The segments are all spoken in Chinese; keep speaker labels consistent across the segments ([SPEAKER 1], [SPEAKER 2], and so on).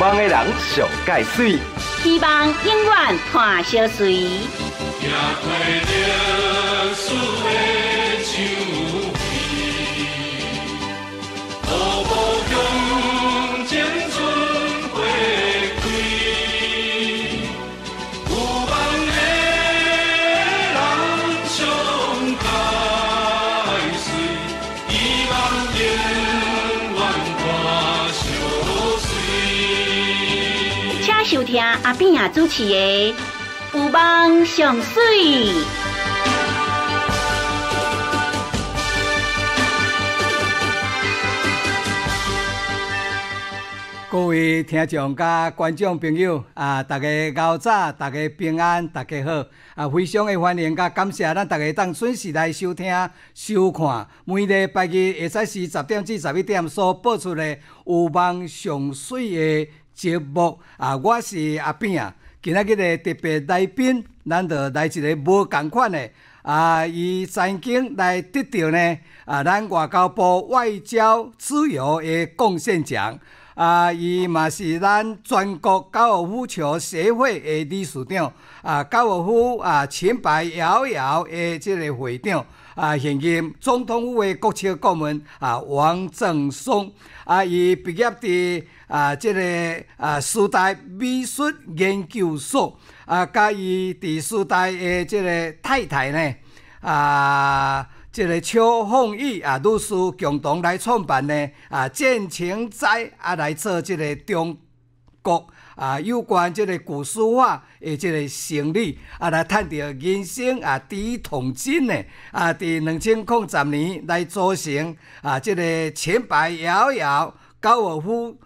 [SPEAKER 1] 望的人上水，
[SPEAKER 2] 希望永远伴相随。阿边啊主持的《有梦尚水》，各位听众、甲观众朋友啊，大家早早，大家平安，大家好啊，非常诶欢迎甲感谢咱大家当准时来收听、收看，每礼拜日会使是十点至十一点所播出咧《有梦尚水》诶。节目啊，我是阿炳啊。今仔日个特别来宾，咱就来一个无共款的啊。伊曾经来得到呢啊，咱外交部外交自由的贡献奖啊。伊嘛是咱全国高尔夫球协会的理事长啊，高尔夫啊前排遥遥的这个会长啊。现任总统府的国策顾问啊，王正松啊，伊毕业伫啊，这个啊，苏代美术研究所啊，甲伊伫苏大诶，这个太太呢啊，这个邱凤仪啊女士共同来创办呢啊，建青斋啊来做这个中国啊有关这个古书画诶这个生理啊来探着人生啊第一桶金诶啊，伫两千零十年来做成啊，这个前排遥遥高尔夫。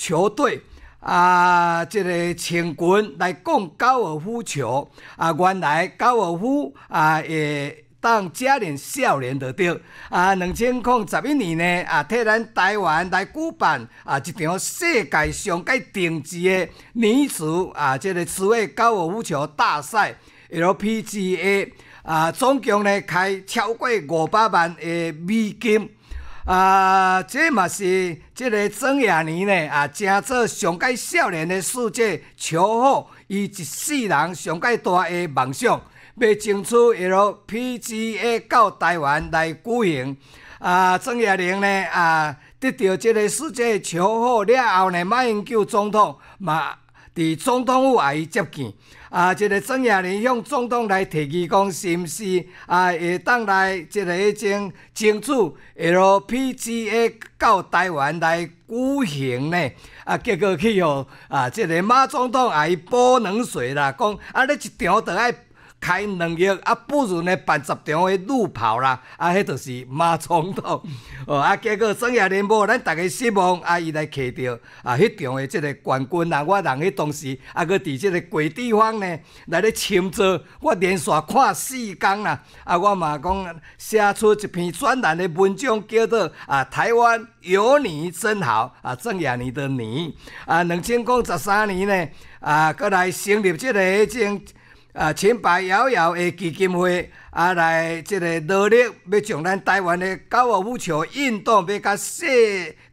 [SPEAKER 2] 球队啊，这个请军来共高尔夫球啊，原来高尔夫啊，会当家年少年的对啊。两千零十一年呢，啊，替咱台湾来举办啊一场世界上界顶级的女子啊，即个职业高尔夫球大赛 LPGA 啊，总共呢开超过五百万的美金。啊，这嘛是这个曾亚妮呢，啊，正做上届少年的世界球后，伊一世人上届大的梦想，要争取 LPGA 到台湾来举行。啊，曾亚玲呢，啊，得到这个世界球后了后呢，马英九总统嘛，伫总统府啊，伊接见。啊，这个曾亚玲向总统来提议讲，是毋是啊会当来即个迄种争取 LPGA 到台湾来举行呢？啊，结果去哦，啊，这个马总统啊伊泼冷水啦，讲啊你一条爱。开两日啊，不如呢办十场的路跑啦，啊，迄就是马拉松 哦，啊，结果孙亚林，无咱逐个失望啊，伊来摕着啊，迄场的即个冠军啦，我人迄当时啊，佫伫即个鬼地方呢，来咧深造，我连续看四天啦，啊，我嘛讲写出一篇专栏的文章，叫做啊，台湾有你真好啊，孙雅林的你啊，两千零十三年呢啊，佫来成立即个迄种。啊！清白遥遥的基金会啊，来即个努力要将咱台湾的高尔夫球运动要甲世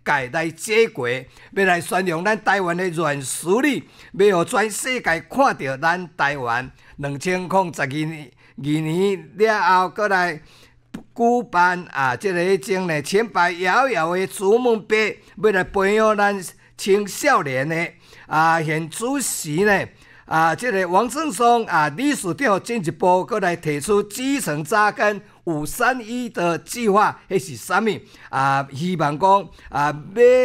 [SPEAKER 2] 界来接轨，要来宣扬咱台湾的软实力，要让全世界看到咱台湾两千零十二年二年了后，再来举办啊，即个迄种呢清白遥遥的祖母杯，要来培养咱青少年的啊，现主席呢。啊！即个王正松啊，理事长进一步过来提出基层扎根“五三一”的计划，迄是甚物？啊，希望讲啊，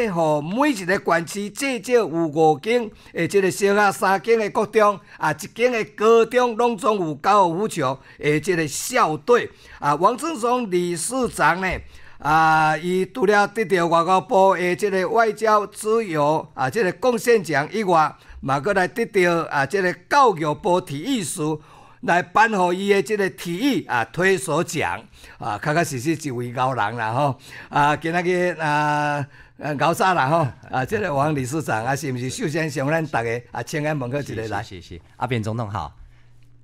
[SPEAKER 2] 要互每一个县市至少有五间诶，即个小学、三间诶高中，啊，一间诶高中拢总有九个夫球诶，即个校队。啊，王正松理事长呢？啊！伊除了得到外交部的即个外交自由啊，即个贡献奖以外，嘛，阁来得到啊，即个教育部体育署来颁予伊的即个体育啊推手奖啊，确确实实是一位高人啦吼！啊，今日啊，搞啥啦吼？啊，这个王理事长啊，是毋是首先向咱大家啊，请安门口一个来？是
[SPEAKER 1] 是阿扁总统好，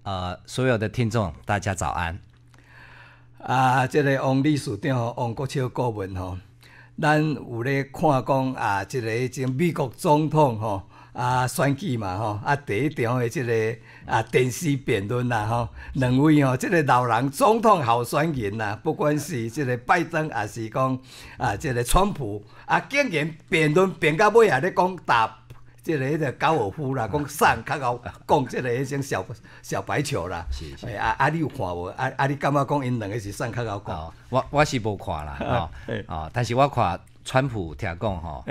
[SPEAKER 1] 呃，所有的听众，大家早安。啊，这个王理事长、王国
[SPEAKER 2] 超顾问吼，咱有咧看讲啊，这个迄种美国总统吼啊选举嘛吼，啊第一场的这个啊电视辩论啦吼，两位吼这个老人总统候选人呐，不管是即个拜登还是讲啊这个川普，啊竟然辩论辩到尾啊咧讲答。即个迄个高尔夫啦，讲上较敖讲，即个迄种小小白球啦。是是。啊啊，你有看无？啊啊，你感觉讲因两个是上较敖讲？
[SPEAKER 1] 我我是无看啦，哈。哦，但是我看川普听讲吼，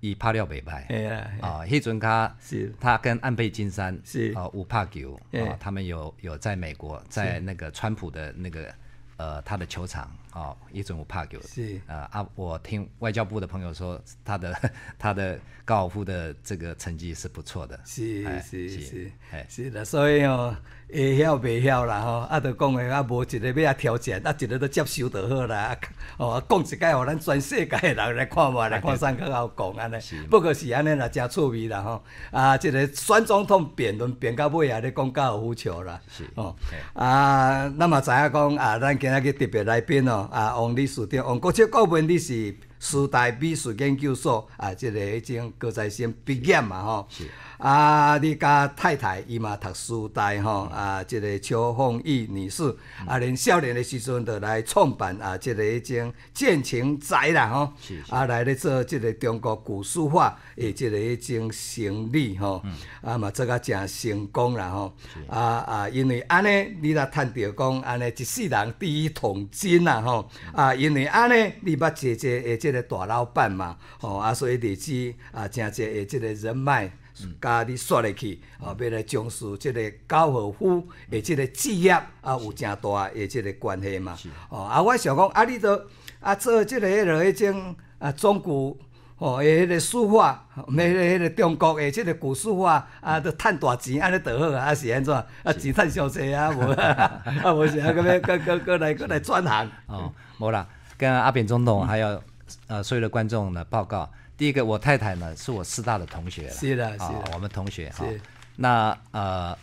[SPEAKER 1] 伊拍了未歹。哎呀。哦，迄阵他，是。他跟安倍金山，是。哦，有拍球，哦，他们有有在美国，在那个川普的那个。呃，他的球场哦，一顿五帕我是呃啊，我听外交部的朋友说，他的 他的高尔夫的这个成绩是不错的，是是是，哎是的，所以哦。会晓、
[SPEAKER 2] 袂晓啦吼，啊，着讲诶，啊，无一个要遐挑战，啊，一个都接受着好啦，啊，讲一解，互咱全世界诶人来看卖来看谁较会讲安尼。是。不过是安尼，啦，诚趣味啦吼。啊，即个选总统辩论辩到尾啊，咧讲有好笑啦。是。哦。啊，咱嘛知影讲啊，咱今仔日特别来宾哦，啊，王理事长，王国超顾问，你是苏大美术研究所啊，即个迄种高材生毕业嘛吼。是。啊，你甲太太伊嘛读书代吼，啊，即个邱凤玉女士，啊，连少年的时阵就来创办啊，即个迄种建情宅啦吼，啊，来咧做即个中国古书画的即个迄种生意吼，啊嘛做甲诚成功啦吼，啊啊，因为安尼你若趁着讲安尼一世人第一桶金啦吼，啊，因为安尼你捌坐坐诶即个大老板嘛吼，啊，所以日子啊诚济诶即个人脉。家你刷入去，后要来从事即个高尔夫的即个职业啊，有正大的即个关系嘛。哦，啊，我想讲，啊，你都啊做即个迄落迄种啊，中国哦诶，迄个书画，买迄个中国诶即个古书法啊，都趁大钱，安尼就好啊，还是安怎？啊，钱趁小济啊，无 啊，无是啊，搁要搁搁搁来搁来转行。
[SPEAKER 1] 哦，无啦，跟阿扁总统还有呃所有的观众来报告。第一个，我太太呢是我师大的同学，是的，是的，我们同学哈。那呃，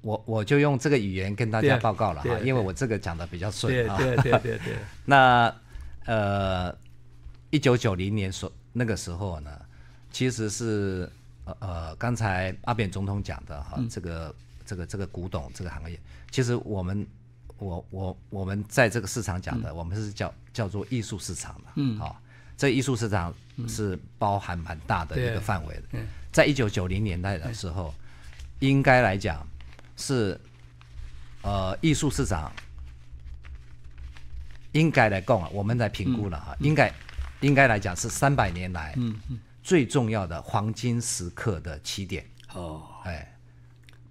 [SPEAKER 1] 我我就用这个语言跟大家报告了哈，因为我这个讲的比较顺啊。对对对对。那呃，一九九零年时那个时候呢，其实是呃刚才阿扁总统讲的哈，这个这个这个古董这个行业，其实我们我我我们在这个市场讲的，我们是叫叫做艺术市场的，嗯啊。这艺术市场是包含蛮大的一个范围的，在一九九零年代的时候，应该来讲是呃艺术市场应该来讲，我们来评估了哈，应该应该来讲是三百年来最重要的黄金时刻的起点。哦，哎，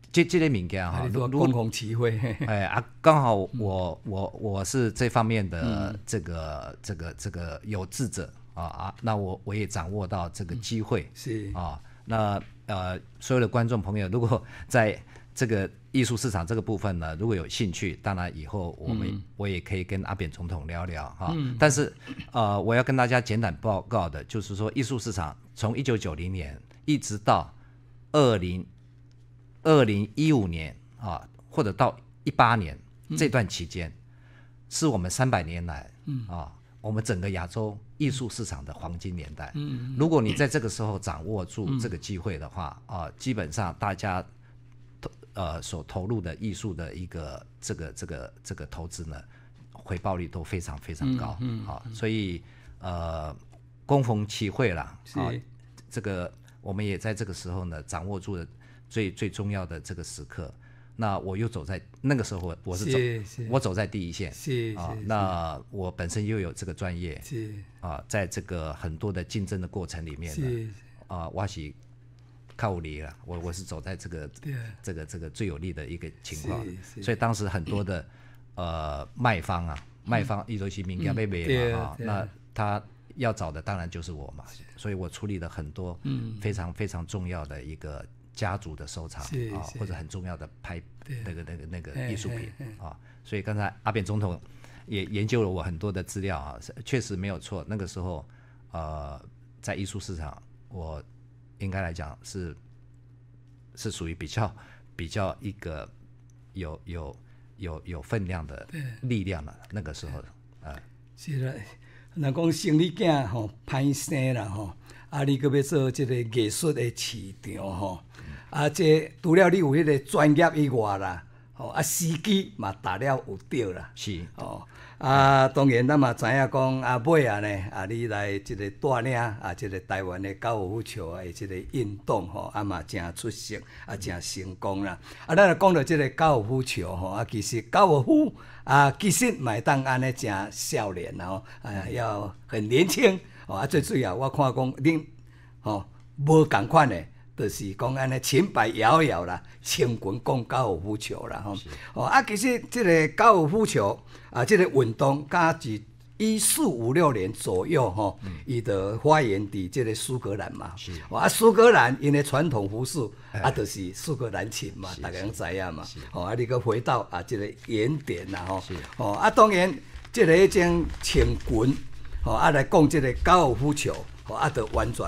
[SPEAKER 1] 这这类民间哈，共同齐会 哎啊，刚好我我我是这方面的这个这个这个有志者。啊啊，那我我也掌握到这个机会是啊，那呃，所有的观众朋友，如果 在这个艺术市场这个部分呢，如果有兴趣，当然以后我们我也可以跟阿扁总统聊聊哈。但是呃，我要跟大家简短报告的，就是说艺术市场从一九九零年一直到二零二零一五年啊，或者到一八年这段期间，是我们三百年来啊。我们整个亚洲艺术市场的黄金年代，嗯，如果你在这个时候掌握住这个机会的话，啊，基本上大家投呃所投入的艺术的一个这个这个这个投资呢，回报率都非常非常高，啊，所以呃，共逢其会了啊，这个我们也在这个时候呢，掌握住了最最重要的这个时刻。那我又走在那个时候，我是走，我走在第一线，是啊。那我本身又有这个专业，是啊，在这个很多的竞争的过程里面，是啊，我是靠里了。我我是走在这个这个这个最有利的一个情况，所以当时很多的呃卖方啊，卖方一周期名家贝贝嘛啊，那他要找的当然就是我嘛，所以我处理了很多非常非常重要的一个。家族的收藏啊，或者很重要的拍那个那个那个艺术品啊，所以刚才阿扁总统也研究了我很多的资料啊，确实没有错。那个时候，呃，在艺术市场，我应该来讲是是属于比较比较一个有有有有分量的力量了。那个时候，呃，
[SPEAKER 2] 其实难讲，心里计吼，潘生了吼。啊，你佫要做即个艺术的市场吼，啊，即除了你有迄个专业以外啦，吼，啊，时机嘛，打了有对啦，是，哦，啊，当然咱嘛知影讲啊，尾啊呢，啊，你来即个带领啊，即个台湾的高尔夫球的即个运动吼，啊嘛诚出色，啊诚成功啦，啊，咱也讲到即个高尔夫球吼，啊，其实高尔夫啊，其实买当安尼真少年哦，啊，要很年轻。哦，啊，最主要，我看讲恁，吼，无共款的，就是讲安尼，前摆摇摇啦，千军讲高尔夫球啦，吼。哦，啊，其实即个高尔夫球啊，即个运动，加自一四五六年左右，吼，伊就发源地，即个苏格兰嘛。是。啊，苏格兰因为传统服饰啊，就是苏格兰裙嘛，大家拢知影嘛。是。哦，啊，你个回到啊，即个原点啦，吼。是。哦，啊，当然，即个迄种千军。哦，啊来讲即个高尔夫球，哦，啊得完全。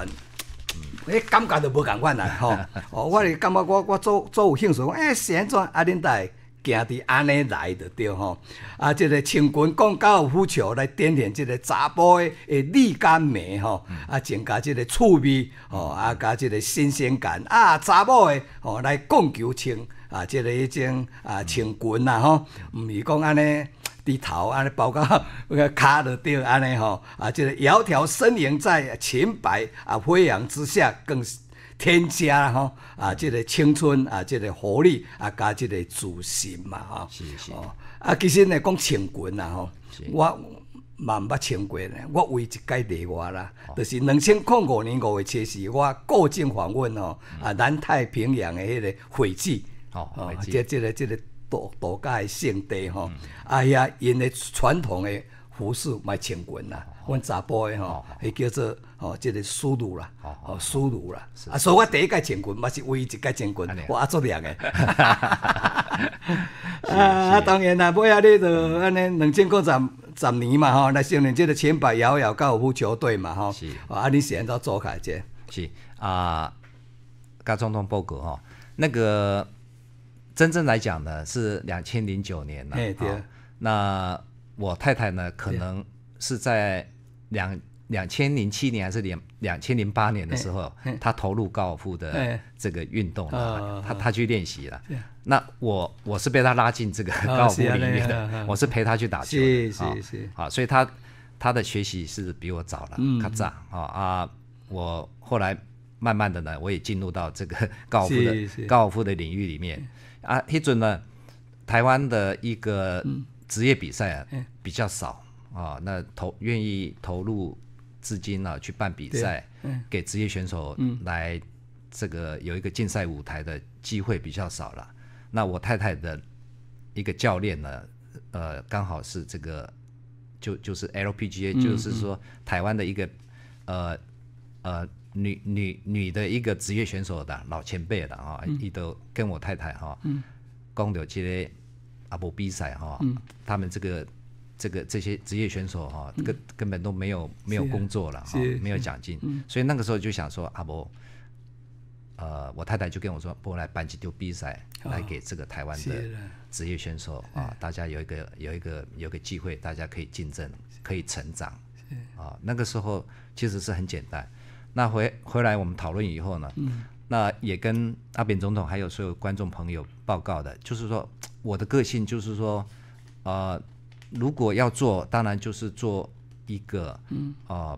[SPEAKER 2] 迄感觉就无共款啦，吼。哦，我是感觉我我做做有兴趣，诶、是安怎啊恁代行伫安尼来着对吼。啊，即个穿裙讲高尔夫球来点现即个查甫的诶女感美吼，啊增加即个趣味，哦，啊加即个新鲜感。啊，查某的哦来讲球穿，啊即个迄种啊穿裙啦吼，毋是讲安尼。你头安尼，包括个脚都对安尼吼啊，即个窈窕身影在晴白啊飞扬之下，更添加吼啊，即个青春啊，即个活力啊，加即个自信嘛吼。是是。啊，其实呢，讲穿裙啦吼，我嘛毋捌穿过呢，我为一届例外啦，就是两千零五年五月七日，我过境访问吼啊，南太平洋的迄个斐济哦，即个，即个。道道家的圣地吼，哎呀，因的传统的服饰嘛，穿裙啦，阮查甫的吼，迄叫做吼，即个苏鲁啦，哦，苏鲁啦，啊，所以我第一届穿裙嘛是唯一一届穿裙，我阿做两个，哈哈哈哈哈。啊，当然啦，尾阿你着安尼，两千过十十年嘛吼，那少年即个前百摇摇高尔夫球队嘛吼，是，啊，你安怎做来者，
[SPEAKER 1] 是啊，甲总统报告吼，那个。真正来讲呢，是两千零九年了。哎，那我太太呢，可能是在两两千零七年还是两两千零八年的时候，她投入高尔夫的这个运动了，她她去练习了。那我我是被她拉进这个高尔夫里面的，我是陪她去打球。是是啊，所以她她的学习是比我早了。她早啊啊！我后来慢慢的呢，我也进入到这个高尔夫的高尔夫的领域里面。啊，批准了台湾的一个职业比赛啊，比较少啊。那投愿意投入资金啊，去办比赛，给职业选手来这个有一个竞赛舞台的机会比较少了。那我太太的一个教练呢，呃，刚好是这个，就就是 LPGA，就是说台湾的一个呃呃。女女女的一个职业选手的老前辈了哈，伊都跟我太太哈，搞了这些阿伯比赛哈，他们这个这个这些职业选手哈，根根本都没有没有工作了哈，没有奖金，所以那个时候就想说阿伯，呃，我太太就跟我说，不来办几丢比赛，来给这个台湾的职业选手啊，大家有一个有一个有一个机会，大家可以竞争，可以成长，啊，那个时候其实是很简单。那回回来我们讨论以后呢，那也跟阿扁总统还有所有观众朋友报告的，就是说我的个性就是说，呃，如果要做，当然就是做一个呃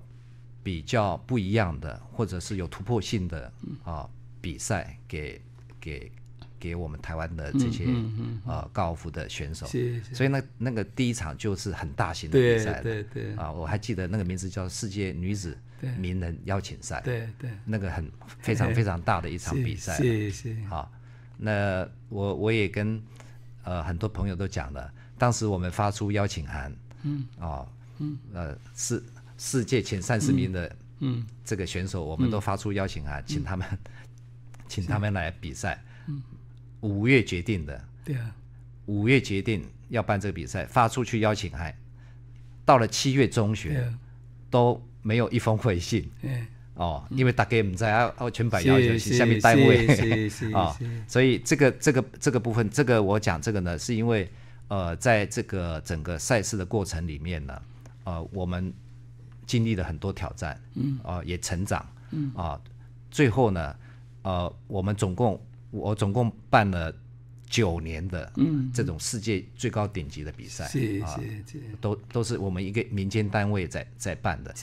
[SPEAKER 1] 比较不一样的，或者是有突破性的啊比赛，给给给我们台湾的这些呃高尔夫的选手，所以那那个第一场就是很大型的比赛了，啊，我还记得那个名字叫世界女子。名人邀请赛，对对，那个很 非常非常大的一场比赛，是是好，那我我也跟呃很多朋友都讲了，当时我们发出邀请函，嗯，哦，嗯，呃，世世界前三十名的，嗯，这个选手，我们都发出邀请函，请他们，请他们来比赛。嗯，五月决定的，对啊，五月决定要办这个比赛，发出去邀请函，到了七月中旬都。没有一封回信，嗯，哦，因为大家 a m 不在，要全台要求下面代位，啊，所以这个这个这个部分，这个我讲这个呢，是因为，呃，在这个整个赛事的过程里面呢，呃，我们经历了很多挑战，嗯，啊，也成长，嗯，啊，最后呢，呃，我们总共我总共办了。九年的嗯，这种世界最高顶级的比赛，谢、是是，都都是我们一个民间单位在在办的。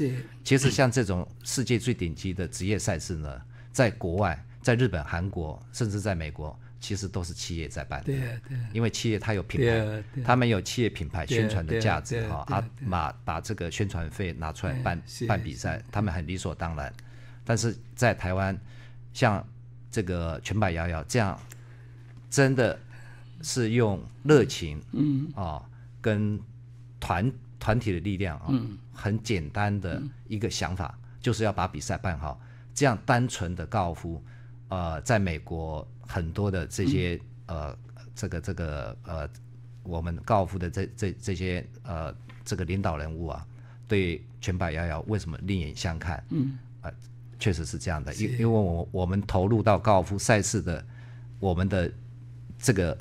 [SPEAKER 1] 其实像这种世界最顶级的职业赛事呢，在国外，在日本、韩国，甚至在美国，其实都是企业在办的。对对，因为企业它有品牌，他们有企业品牌宣传的价值哈。阿把把这个宣传费拿出来办办比赛，他们很理所当然。但是在台湾，像这个全百幺幺这样。真的是用热情，嗯啊，跟团团体的力量啊，很简单的一个想法，就是要把比赛办好。这样单纯的高尔夫，呃，在美国很多的这些呃，这个这个呃，我们高尔夫的这这这些呃，这个领导人物啊，对全百遥遥为什么另眼相看？嗯啊，确实是这样的，因因为我我们投入到高尔夫赛事的，我们的。这个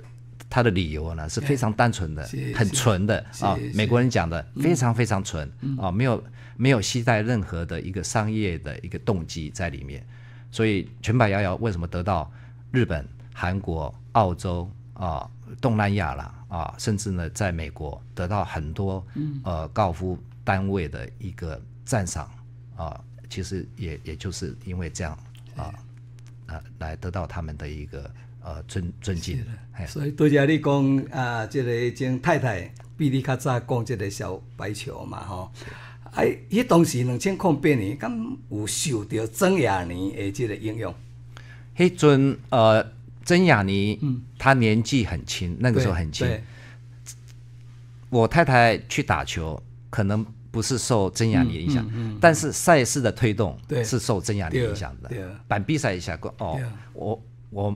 [SPEAKER 1] 他的理由呢是非常单纯的，很纯的啊。美国人讲的非常非常纯啊，没有没有期待任何的一个商业的一个动机在里面。所以全摆摇摇为什么得到日本、韩国、澳洲啊、东南亚了啊，甚至呢在美国得到很多呃高尔夫单位的一个赞赏啊，其实也也就是因为这样啊啊来得到他们的一个。呃，尊尊敬的，
[SPEAKER 2] 所以对像你讲啊，这个蒋太太比你较早讲这个小白球嘛，吼，哎，迄东西两千空八年，咁有受到曾雅妮的这个影响。
[SPEAKER 1] 迄阵呃曾雅妮，嗯，他年纪很轻，那个时候很轻。我太太去打球，可能不是受曾雅妮影响，但是赛事的推动是受曾雅妮影响的。对，板比赛一下，过哦，我我。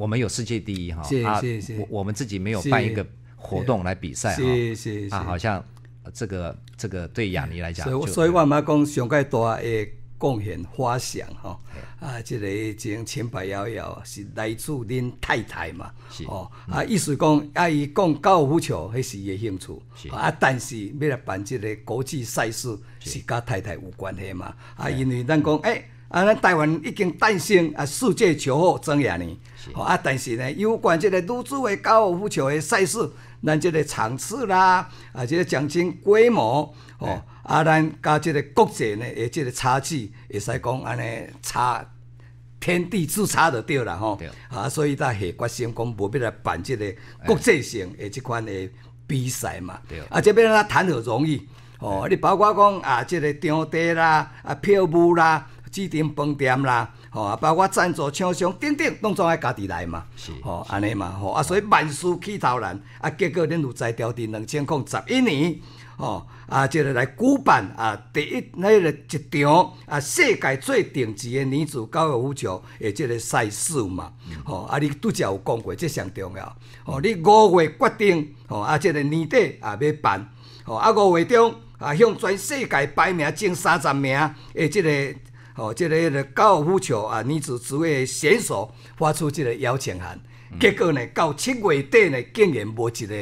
[SPEAKER 1] 我们有世界第一哈，啊，我我们自己没有办一个活动来比赛哈，谢谢啊，好像这个这个对雅尼来讲，所以所
[SPEAKER 2] 以我妈讲，上届大诶贡献花响哈，啊，这个前前排幺幺是来自恁太太嘛，是哦，啊，意思讲阿姨讲高尔夫球迄是伊的兴趣，啊，但是要来办这个国际赛事是甲太太有关系嘛，啊，因为咱讲诶。啊！咱台湾已经诞生啊世界球后，怎样呢？哦啊！但是呢，有关这个女子的高尔夫球的赛事，咱这个场次啦，啊，这个奖金规模，哦啊，咱加这个国际呢的这个差距，会使讲安尼差天地之差就对了吼。啊，所以咱下决心讲，无必来办这个国际性的这款的比赛嘛。啊，这边咱谈何容易哦！你包括讲啊，这个场地啦，啊，票务啦。指定饭店啦，吼，啊，包括赞助厂商等等，拢总爱家己来嘛，吼，安尼嘛，吼，啊，所以万事起头难，啊，结果恁有在调伫两千零十一年，吼，啊，即个来举办啊，第一迄个一场啊，世界最顶级的女子高尔夫球诶，即个赛事嘛，吼，啊，你拄则有讲过即上重要，吼，你五月决定，吼，啊，即个年底啊要办，吼，啊，五月中啊，向全世界排名前三十名诶，即个。哦，即个迄个高尔夫球啊，女子职业选手发出即个邀请函，结果呢，到七月底呢，竟然无一个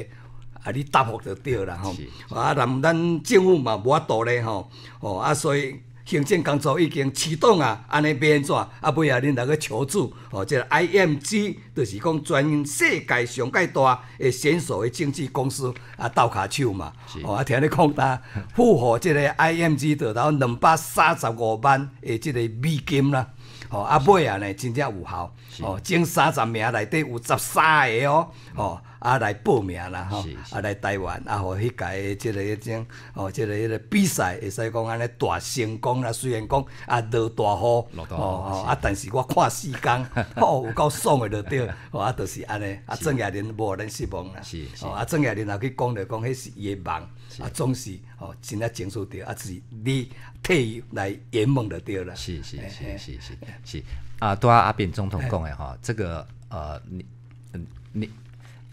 [SPEAKER 2] 啊，你答复就对啦吼。啊，咱咱政府嘛无法度咧吼，哦啊，所以。行政工作已经启动啊！安尼变怎？啊，尾啊，恁来个求助？哦，即个 IMG 就是讲全世界上界大诶，连锁诶经纪公司啊，斗卡手嘛。哦，啊，听你讲啦，付和即个 IMG 得到两百三十五万诶，即个美金啦。哦，阿尾啊，呢真正有效哦，前三十名内底有十三个哦，哦，啊来报名啦，吼，啊来台湾啊吼迄个即个迄种哦，即个迄个比赛会使讲安尼大成功啦，虽然讲啊落大雨，落大雨，哦，啊，但是我看时间，哦，有够爽的就对，哦，啊就是安尼，啊郑雅玲无咱失望啦，是是，啊郑雅玲若去讲着讲，迄是伊的梦。啊，总是哦，先要成熟点，啊，是，你退来圆梦的对了。是是是是是是。
[SPEAKER 1] 啊，多阿扁总统讲的哈，这个呃，你嗯你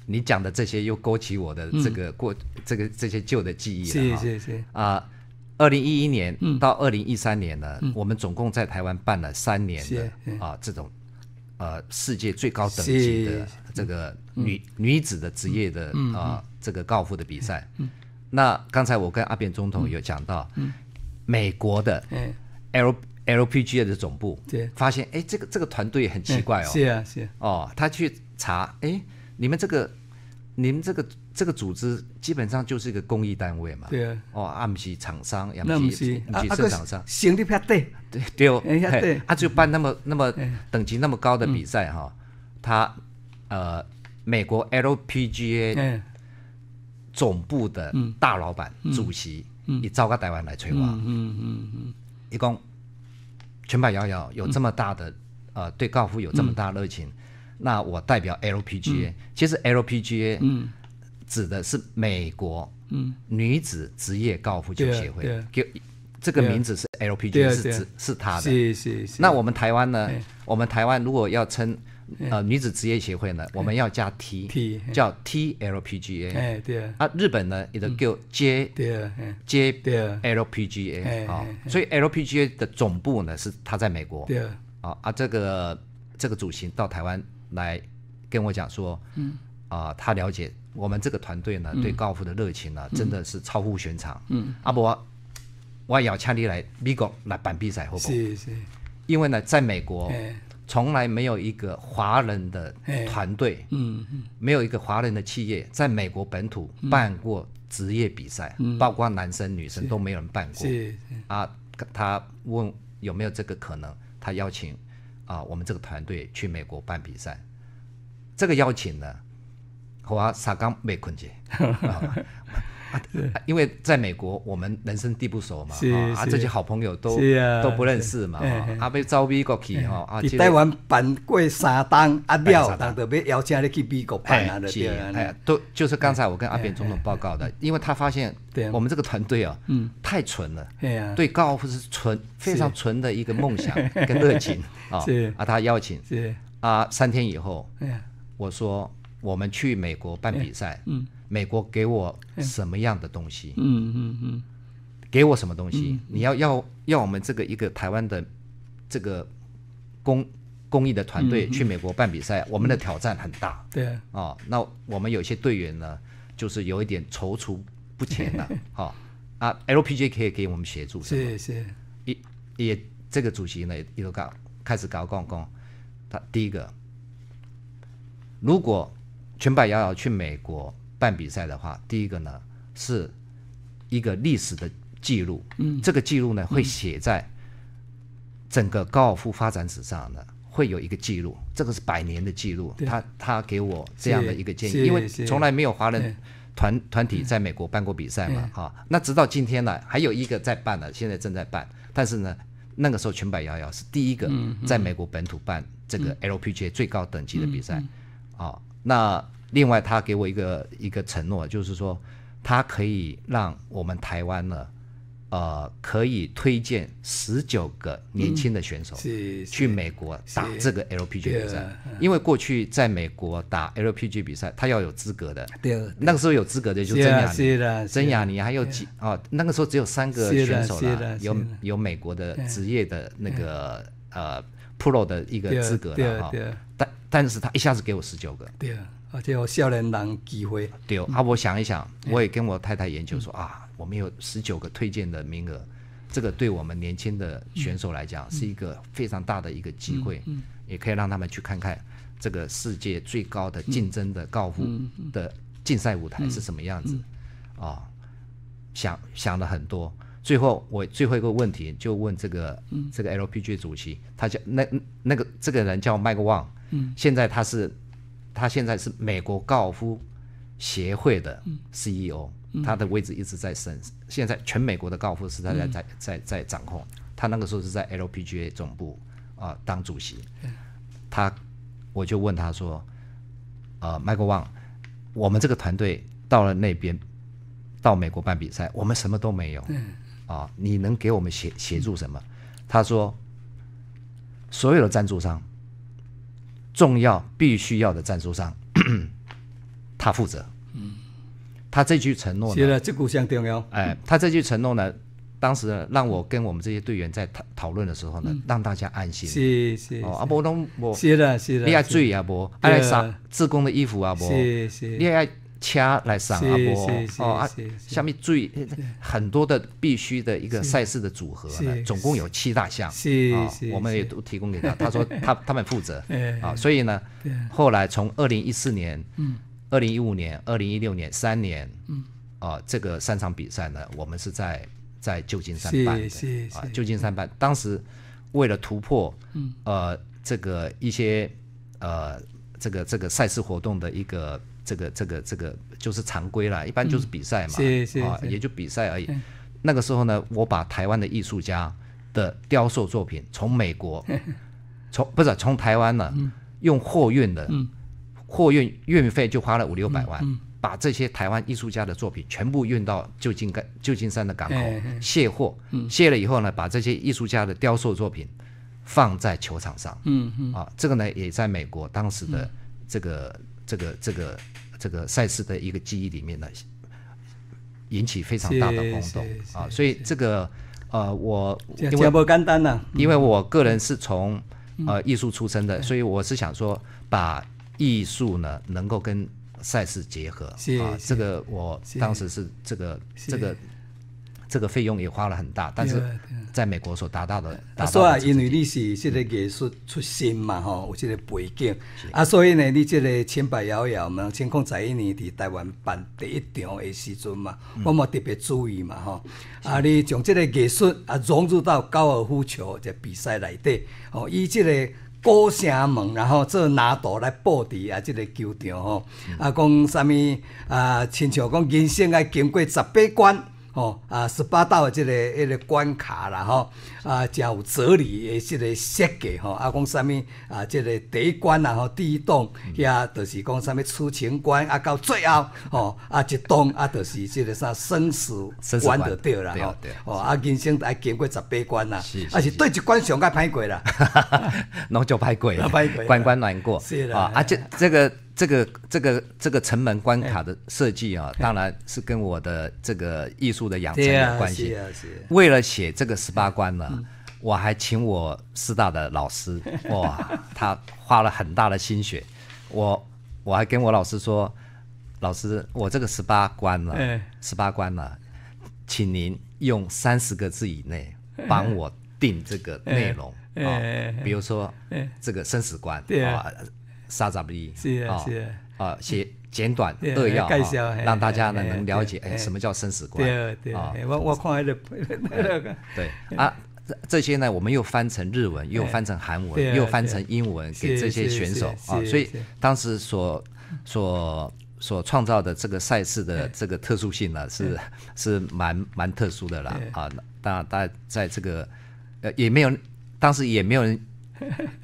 [SPEAKER 1] 你讲的这些又勾起我的这个过这个这些旧的记忆了是哈。啊，二零一一年到二零一三年呢，我们总共在台湾办了三年的啊，这种呃世界最高等级的这个女女子的职业的啊这个高尔夫的比赛。嗯那刚才我跟阿扁总统有讲到，美国的 L LPGA 的总部，发现哎，这个这个团队很奇怪哦，是啊是啊，哦，他去查，哎，你们这个你们这个这个组织基本上就是一个公益单位嘛，对啊，哦，阿米希厂商，阿米奇阿米生厂商，行李派对，对对哦，哎，阿就办那么那么等级那么高的比赛哈，他呃，美国 LPGA。嗯。总部的大老板、主席，以整个台湾来催化，一共全台瑶瑶有这么大的呃对高尔夫有这么大热情，那我代表 LPGA，其实 LPGA 指的是美国女子职业高尔夫球协会，对，这个名字是 LPGA 是指是他的，是是。那我们台湾呢？我们台湾如果要称。呃，女子职业协会呢，我们要加 T，叫 TLPGA。哎，对啊。日本呢，也个叫 J，对啊，JLPGA 啊。所以 LPGA 的总部呢是他在美国。对啊。啊，这个这个主席到台湾来跟我讲说，嗯，啊他了解我们这个团队呢对高尔夫的热情呢真的是超乎寻常。嗯。阿伯，我要请你来美国来办比赛，好不好？是是。因为呢，在美国。从来没有一个华人的团队，嗯嗯，没有一个华人的企业在美国本土办过职业比赛，包括男生女生都没有人办过。啊，他问有没有这个可能，他邀请啊我们这个团队去美国办比赛。这个邀请呢，我撒刚没看见。因为在美国，我们人生地不熟嘛，啊，这些好朋友都都不认识嘛，啊，被招飞过去哈，啊，你带完办过三当、阿彪，三单被邀请你去美国啊，对，都就是刚才我跟阿扁总统报告的，因为他发现我们这个团队啊，嗯，太纯了，对对高尔夫是纯非常纯的一个梦想 跟热情啊，啊，他邀请，啊，三天以后，我说我们去美国办比赛，嗯。美国给我什么样的东西？嗯嗯嗯，给我什么东西？你要要要我们这个一个台湾的这个公公益的团队去美国办比赛，我们的挑战很大。对啊，那我们有些队员呢，就是有一点踌躇不前了。好 啊，LPG 可以给我们协助。是是，也也这个主席呢也都搞开始搞公关。他第一个，如果全百摇摇去美国。办比赛的话，第一个呢是，一个历史的记录，嗯，这个记录呢会写在整个高尔夫发展史上呢。会有一个记录，这个是百年的记录。他他给我这样的一个建议，因为从来没有华人团团体在美国办过比赛嘛，哈。那直到今天呢，还有一个在办的，现在正在办。但是呢，那个时候全百幺幺是第一个在美国本土办这个 LPGA 最高等级的比赛，啊，那。另外，他给我一个一个承诺，就是说，他可以让我们台湾呢，呃，可以推荐十九个年轻的选手去美国打这个 LPG 比赛。因为过去在美国打 LPG 比赛，他要有资格的。对，那个时候有资格的就曾雅尼，曾雅尼还有几啊？那个时候只有三个选手了，有有美国的职业的那个呃 pro 的一个资格的哈。但但是他一下子给我十九个。啊，叫少年人机会。对哦，啊，我想一想，我也跟我太太研究说啊，我们有十九个推荐的名额，这个对我们年轻的选手来讲是一个非常大的一个机会，嗯，也可以让他们去看看这个世界最高的竞争的高富的竞赛舞台是什么样子。啊，想想了很多，最后我最后一个问题就问这个这个 LPG 主席，他叫那那个这个人叫麦克旺，嗯，现在他是。他现在是美国高尔夫协会的 CEO，他的位置一直在升。现在全美国的高尔夫是他在在在在掌控。他那个时候是在 LPGA 总部啊当主席。他，我就问他说：“呃，麦克 g 我们这个团队到了那边，到美国办比赛，我们什么都没有。啊，你能给我们协协助什么？”他说：“所有的赞助商。”重要必须要的赞助商，他负责。嗯，他这句承诺呢？是了，这
[SPEAKER 2] 股非重要。
[SPEAKER 1] 哎，他这句承诺呢，当时让我跟我们这些队员在讨讨论的时候呢，让大家安心。是是。阿波侬，我。是了是了。热爱追阿波，热爱上自工的衣服阿波。是是。你爱。掐来上阿波哦啊，下面最 很多的必须的一个赛事的组合呢，总共有七大项啊，我们也都提供给他。他说 他他们负责啊，所以呢，后来从二零一四年、嗯，二零一五年、二零一六年三年，嗯啊，这个三场比赛呢，我们是在在旧金山办的啊，旧金山办当时为了突破嗯呃这个一些呃这个这个赛事活动的一个。这个这个这个就是常规啦，一般就是比赛嘛，啊，也就比赛而已。那个时候呢，我把台湾的艺术家的雕塑作品从美国，从不是从台湾呢，用货运的，货运运费就花了五六百万，把这些台湾艺术家的作品全部运到旧金山、旧金山的港口卸货，卸了以后呢，把这些艺术家的雕塑作品放在球场上，啊，这个呢也在美国当时的这个。这个这个这个赛事的一个记忆里面呢，引起非常大的轰动啊！所以这个呃，我因为不简单呢，因为我个人是从呃艺术出身的，所以我是想说把艺术呢能够跟赛事结合啊，这个我当时是这个这个。这个费用也花了很大，但是在美国所达到的。啊，所以因
[SPEAKER 2] 为你是这个艺术出身嘛，吼，有这个背景。啊，所以呢，你这个千百幺幺、嘛，千零在一年伫台湾办第一场的时阵嘛，我嘛特别注意嘛，吼。啊，你从这个艺术啊融入到高尔夫球这比赛里底，哦，以这个高声门，然后做拿度来布置啊，即个球场，吼。啊，讲啥物啊，亲像讲人生要经过十八关。哦啊，十八道的这个一个关卡啦，吼啊，才有哲理的这个设计，吼啊，讲什么啊，这个第一关啦，吼第一栋，遐就是讲什么出情关，啊，到最后，吼啊，一栋啊，就是这个啥生死关就对啦，对对，哦啊，人生得经过十八关啦，啊是对一关上该歹过啦，哈哈，
[SPEAKER 1] 歹过，歹过，关关难过，是啦，啊这这个。这个这个这个城门关卡的设计啊，当然是跟我的这个艺术的养成有关系。为了写这个十八关呢，我还请我师大的老师 哇，他花了很大的心血。我我还跟我老师说，老师，我这个十八关呢，十八关呢，请您用三十个字以内帮我定这个内容啊，比如说这个生死关啊。三都不一，是啊是啊，啊写简短扼要，介绍，让大家呢能了解，哎，什么叫生死观？对我我看那个，对啊，这这些呢，我们又翻成日文，又翻成韩文，又翻成英文，给这些选手啊，所以当时所所所创造的这个赛事的这个特殊性呢，是是蛮蛮特殊的啦啊。当然，大在这个，呃，也没有，当时也没有人。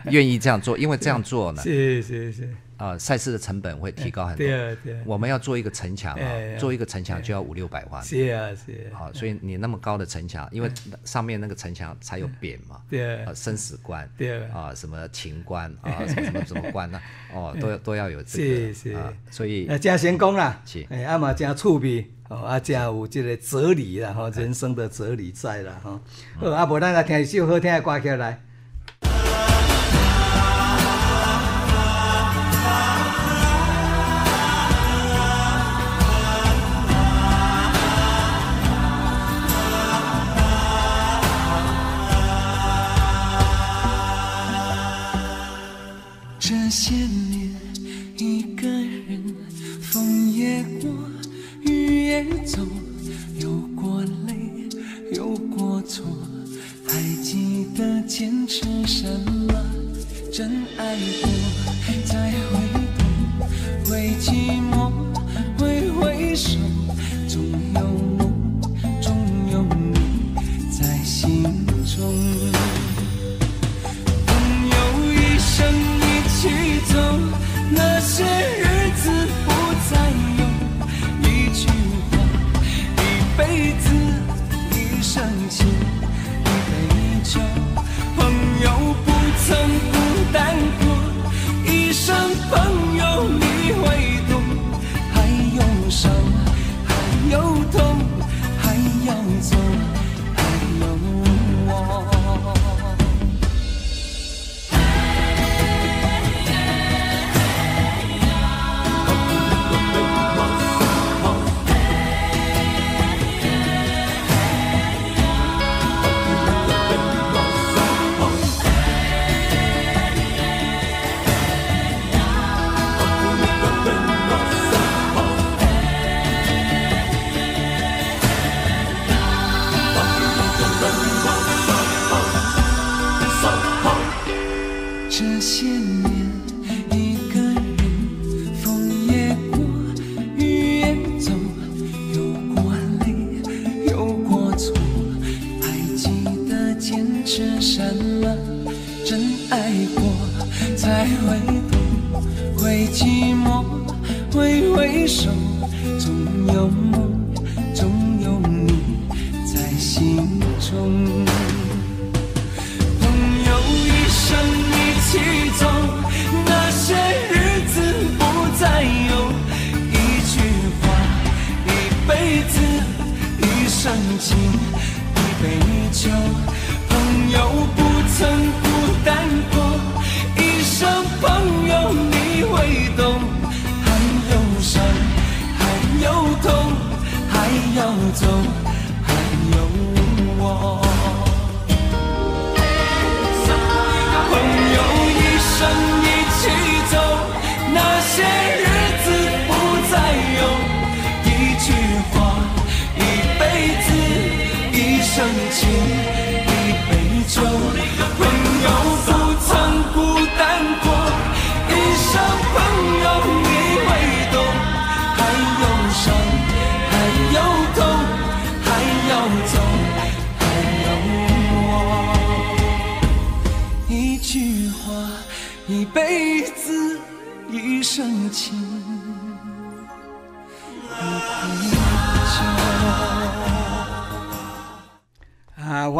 [SPEAKER 1] 愿意这样做，因为这样做呢，是是是，啊，赛事的成本会提高很多。对对，我们要做一个城墙啊，做一个城墙就要五六百万。是啊是，啊，所以你那么高的城墙，因为上面那个城墙才有匾嘛，对啊，生死关，对啊，什么秦关啊，什 么什么什么关呢？哦，都都要有这个啊，所以啊，真成功
[SPEAKER 2] 啦，哎，也嘛真趣味，啊，真有这个哲理啦，哈，人生的哲理在了哈。好，啊，伯，咱来听一首好听的歌曲来。
[SPEAKER 3] 是什么真爱？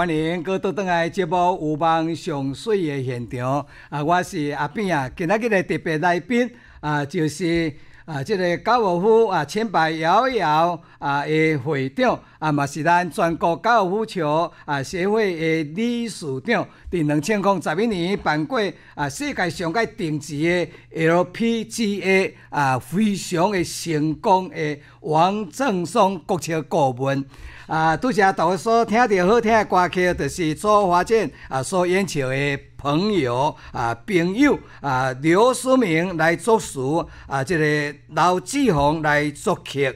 [SPEAKER 2] 欢迎回到《倒来节目有梦上水》的现场，啊，我是阿炳啊。今仔日来特别来宾啊，就是啊，这个高尔夫啊，千百遥遥啊的会长啊，嘛是咱全国高尔夫球啊协会的理事长，伫两千公十一年办过啊，世界上界顶级的 LPGA 啊，非常的成功的王正松国际顾问。啊，拄则啊，家所听到好听诶歌曲，就是周华健啊所演唱诶《朋友》啊，朋友啊，朋友啊，刘思明来作词啊，即个刘志宏来作曲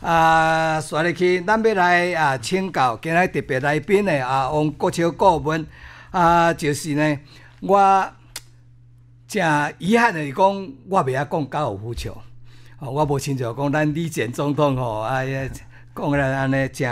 [SPEAKER 2] 啊，带入去，咱要来啊请教，今日特别来宾诶啊，王国强顾问啊，就是呢，我诚遗憾诶，讲我未晓讲高尔夫球，我无亲像讲咱李健总统吼，哎呀。讲来安尼真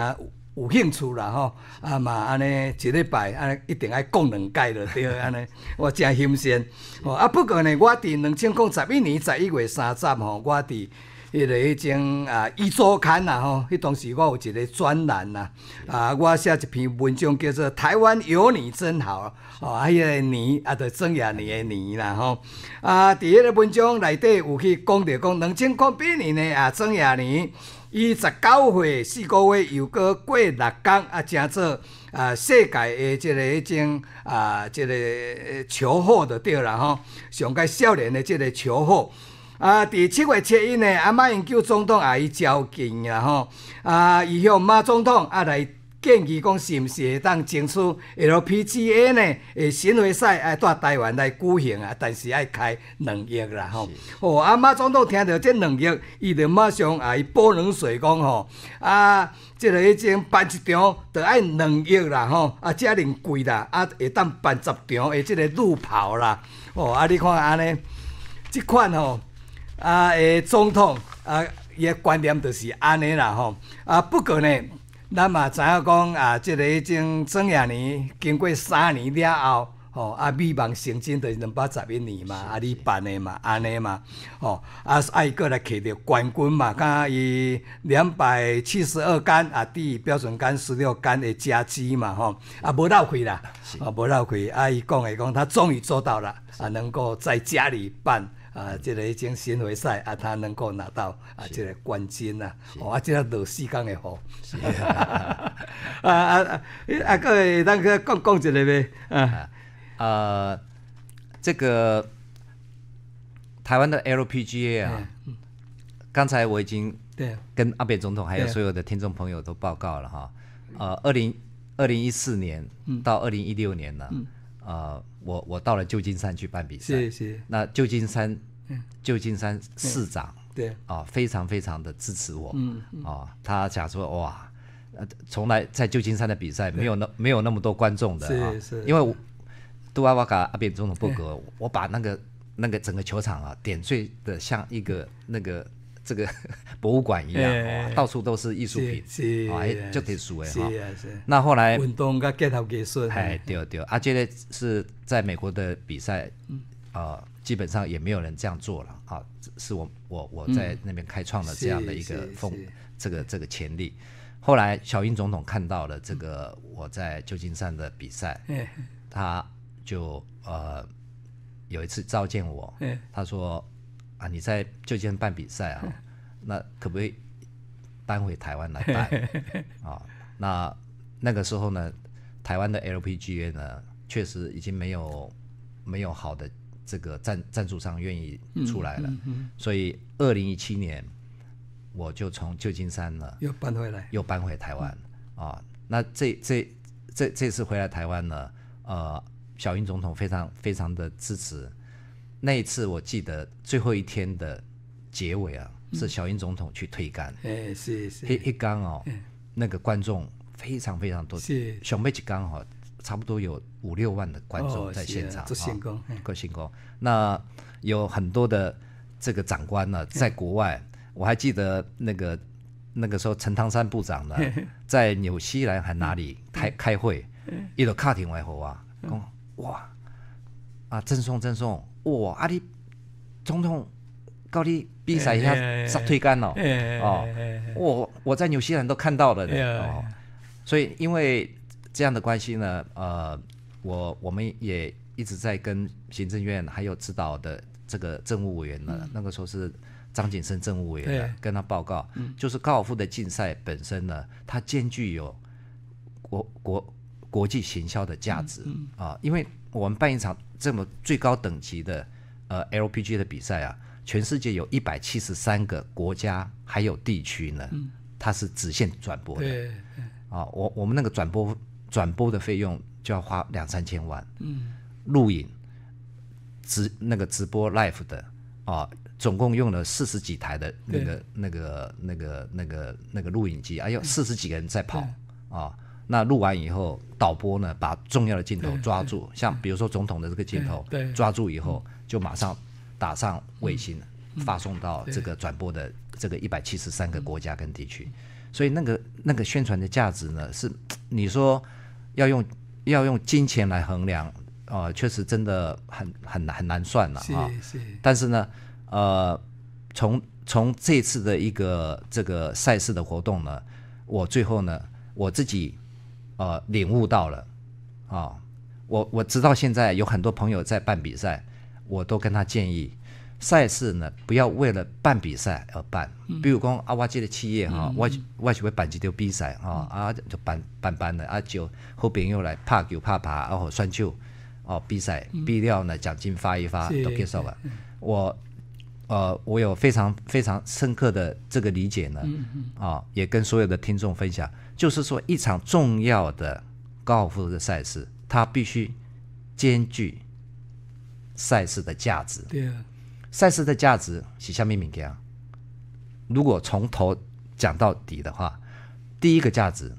[SPEAKER 2] 有兴趣啦吼，啊嘛安尼一礼拜安尼一定爱讲两届著对安尼，我真新鲜哦，啊不过呢，我伫两千零十一年十一月三十吼，我伫迄个迄种啊《一周刊》啦吼，迄当时我有一个专栏啦，啊我写一篇文章叫做《台湾有你真好》哦，哎个你啊的曾雅妮的你啦吼，啊伫迄个文章内底有去讲着讲两千零八年呢啊曾雅年。伊十九岁四个月，又过过六天，啊，正做啊世界的即个迄种啊，即个超火就对啦吼。上个少年的即个超火啊，第七月七日呢，阿妈研叫总统阿姨交敬啊吼啊，伊向妈总统啊来。建议讲是毋是会当争取 LPGA 呢？诶，巡回赛诶，在台湾来举行啊，但是爱开两亿啦吼。哦，阿妈总统听到这两亿，伊就马上啊，伊爆冷水讲吼，啊，即个迄种办一场，着爱两亿啦吼，啊，遮尔贵啦，啊，会当办十场诶，即个路跑啦。哦，啊，你看安尼，即款吼，啊，诶，总统啊，伊观念就是安尼啦吼。啊，不过呢。咱嘛知影讲啊，即个一种创业呢，经过三年了后，吼啊，美梦成真是两百十一年嘛，啊，你办的嘛，安尼嘛，吼，啊，爱过来摕着冠军嘛，啊，伊两百七十二杆啊，低标准杆十六杆的佳绩嘛，吼，啊，无漏去啦，啊，无漏去，啊，伊讲的讲，他终于做到了，啊，能够在家里办。啊，这个一种巡回赛，啊，他能够拿到啊，这个冠军呐，哦，啊，这个老时间的活。啊，啊啊，啊，位，
[SPEAKER 1] 再咱再讲讲一下呗，啊，啊，这个台湾的 LPG a 啊，刚才我已经对跟阿扁总统还有所有的听众朋友都报告了哈，呃，二零二零一四年到二零一六年呢。呃，我我到了旧金山去办比赛，是是。那旧金山，嗯，旧金山市长，对，啊，非常非常的支持我，嗯嗯。啊，他讲说，哇，呃，从来在旧金山的比赛没有那没有那么多观众的啊，因为我杜阿瓦卡阿扁总统布格，我把那个那个整个球场啊点缀的像一个那个。这个 博物馆一样，到处都是艺术品，哇，哎，就特殊哎哈。那后来运动加街头技术，哎，对对。啊，现在是在美国的比赛，啊，基本上也没有人这样做了啊。是我我我在那边开创了这样的一个风，这个这个潜力。后来小英总统看到了这个我在旧金山的比赛，他就呃有一次召见我，他说。啊，你在旧金山办比赛啊？那可不可以搬回台湾来办 啊？那那个时候呢，台湾的 LPGA 呢，确实已经没有没有好的这个赞赞助商愿意出来了。所以，二零一七年我就从旧金山呢又搬回来，又搬回台湾啊。那这这这这次回来台湾呢，呃，小英总统非常非常的支持。那一次，我记得最后一天的结尾啊，是小英总统去推杆，哎，
[SPEAKER 2] 是是一一杆
[SPEAKER 1] 哦，那个观众非常非常多，小妹几杆哈，差不多有五六万的观众在现场啊，够星光，那有很多的这个长官呢，在国外，我还记得那个那个时候陈唐山部长呢，在纽西兰还哪里开开会，一路卡停外号啊，讲哇啊赠送赠送。哇！阿里总统高的比赛一下杀退干了哦！我我在纽西兰都看到了哦。所以因为这样的关系呢，呃，我我们也一直在跟行政院还有指导的这个政务委员呢，那个时候是张景生政务委员跟他报告，就是高尔夫的竞赛本身呢，它兼具有国国。国际行销的价值啊，因为我们办一场这么最高等级的呃 LPG 的比赛啊，全世界有一百七十三个国家还有地区呢，它是只线转播的。啊，我我们那个转播转播的费用就要花两三千万。嗯，录影直那个直播 live 的啊，总共用了四十几台的那个那个那个那个那个录影机，哎呦，四十几个人在跑啊。那录完以后，导播呢把重要的镜头抓住，像比如说总统的这个镜头，对，抓住以后就马上打上卫星，发送到这个转播的这个一百七十三个国家跟地区，所以那个那个宣传的价值呢，是你说要用要用金钱来衡量，啊，确实真的很很难很难算了啊。是，但是呢，呃，从从这次的一个这个赛事的活动呢，我最后呢我自己。呃，领悟到了，啊，我我直到现在有很多朋友在办比赛，我都跟他建议，赛事呢不要为了办比赛而办。嗯。比如讲阿瓦基的企业哈，外外协会办几丢比赛啊，啊就办办办了，啊就后边又来怕丢怕爬，然后算旧哦比赛，必要呢奖金发一发都接受了。我呃我有非常非常深刻的这个理解呢，啊也跟所有的听众分享。就是说，一场重要的高尔夫的赛事，它必须兼具赛事的价值。对啊，赛事的价值，写下面名啊。如果从头讲到底的话，第一个价值，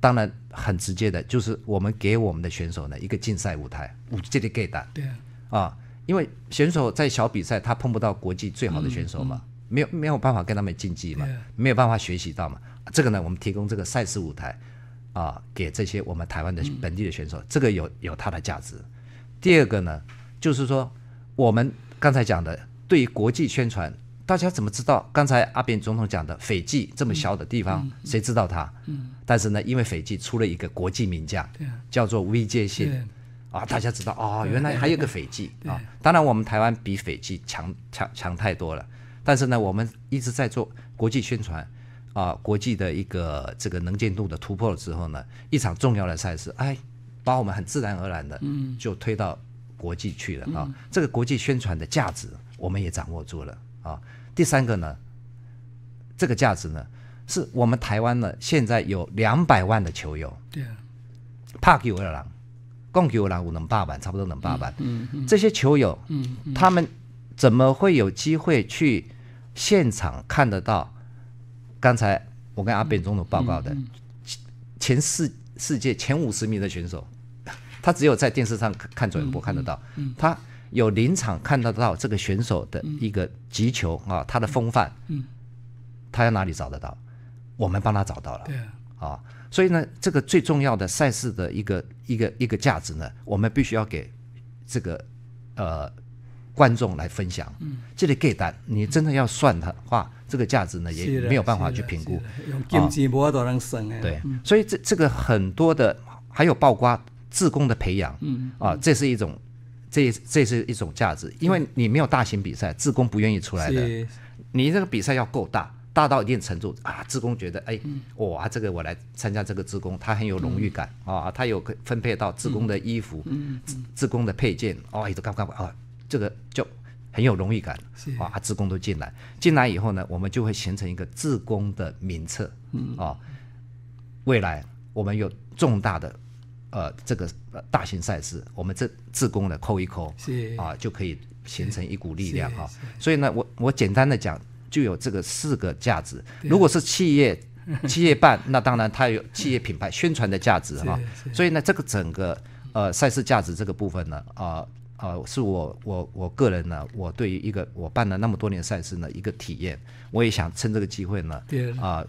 [SPEAKER 1] 当然很直接的，就是我们给我们的选手呢一个竞赛舞台，我们这里给的。对啊，啊，因为选手在小比赛他碰不到国际最好的选手嘛，没有没有办法跟他们竞技嘛，没有办法学习到嘛。这个呢，我们提供这个赛事舞台，啊，给这些我们台湾的本地的选手，这个有有它的价值。第二个呢，就是说我们刚才讲的对国际宣传，大家怎么知道？刚才阿扁总统讲的斐济这么小的地方，谁知道他？嗯。但是呢，因为斐济出了一个国际名将，叫做 VJ 谢，啊，大家知道啊，原来还有个斐济啊。当然，我们台湾比斐济强强强太多了。但是呢，我们一直在做国际宣传。啊，国际的一个这个能见度的突破了之后呢，一场重要的赛事，哎，把我们很自然而然的就推到国际去了啊。这个国际宣传的价值，我们也掌握住了啊。第三个呢，这个价值呢，是我们台湾呢现在有两百万的球友，对，帕球友郎，共球尔郎五能八板，差不多能八板，嗯嗯，这些球友，嗯，他们怎么会有机会去现场看得到？刚才我跟阿扁总统报告的，前四世界前五十名的选手，他只有在电视上看转播看得到，他有临场看得到这个选手的一个击球啊，他的风范，他要哪里找得到？我们帮他找到了，啊，所以呢，这个最重要的赛事的一个一个一个价值呢，我们必须要给这个呃。观众来分享，这里给单，你真的要算的话，这个价值呢也没有办法去评估。用金钱无法大
[SPEAKER 2] 算的。对，
[SPEAKER 1] 所以这这个很多的还有曝光自工的培养，啊，这是一种，这这是一种价值，因为你没有大型比赛，自工不愿意出来的。你这个比赛要够大，大到一定程度啊，自工觉得哎，哇，这个我来参加这个自工，他很有荣誉感啊，他有分配到自工的衣服，自自工的配件，哦，一直干干不啊。这个就很有荣誉感，啊，职工都进来，进来以后呢，我们就会形成一个职工的名册，嗯，啊，未来我们有重大的，呃，这个大型赛事，我们这职工呢扣一扣，是啊，就可以形成一股力量啊。所以呢，我我简单的讲，就有这个四个价值。如果是企业，企业办，那当然它有企业品牌宣传的价值哈。所以呢，这个整个呃赛事价值这个部分呢，啊。呃，是我我我个人呢，我对于一个我办了那么多年赛事呢一个体验，我也想趁这个机会呢，啊，